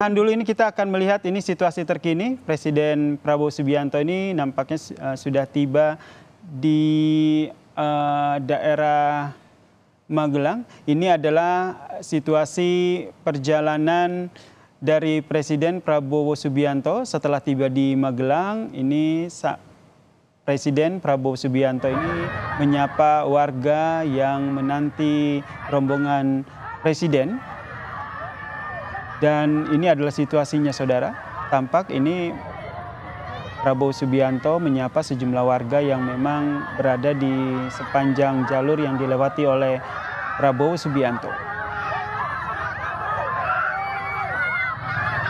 Tahan dulu ini kita akan melihat ini situasi terkini. Presiden Prabowo Subianto ini nampaknya uh, sudah tiba di uh, daerah Magelang. Ini adalah situasi perjalanan dari Presiden Prabowo Subianto setelah tiba di Magelang. Ini Presiden Prabowo Subianto ini menyapa warga yang menanti rombongan Presiden dan ini adalah situasinya saudara. Tampak ini Prabowo Subianto menyapa sejumlah warga yang memang berada di sepanjang jalur yang dilewati oleh Prabowo Subianto.